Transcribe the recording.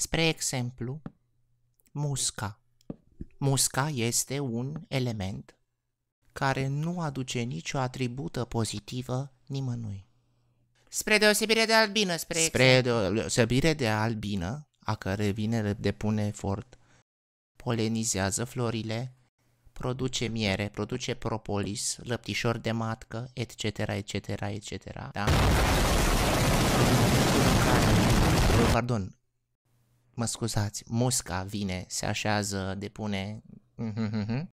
Spre exemplu, musca. Musca este un element care nu aduce nicio atribută pozitivă nimănui. Spre deosebire de albină, spre Spre deosebire de albină, a care vine depune efort, polenizează florile, produce miere, produce propolis, lăptișor de matcă, etc., etc., etc. Da? Pardon, mă scuzați, musca vine, se așează, depune... Mhm, mhm, mhm.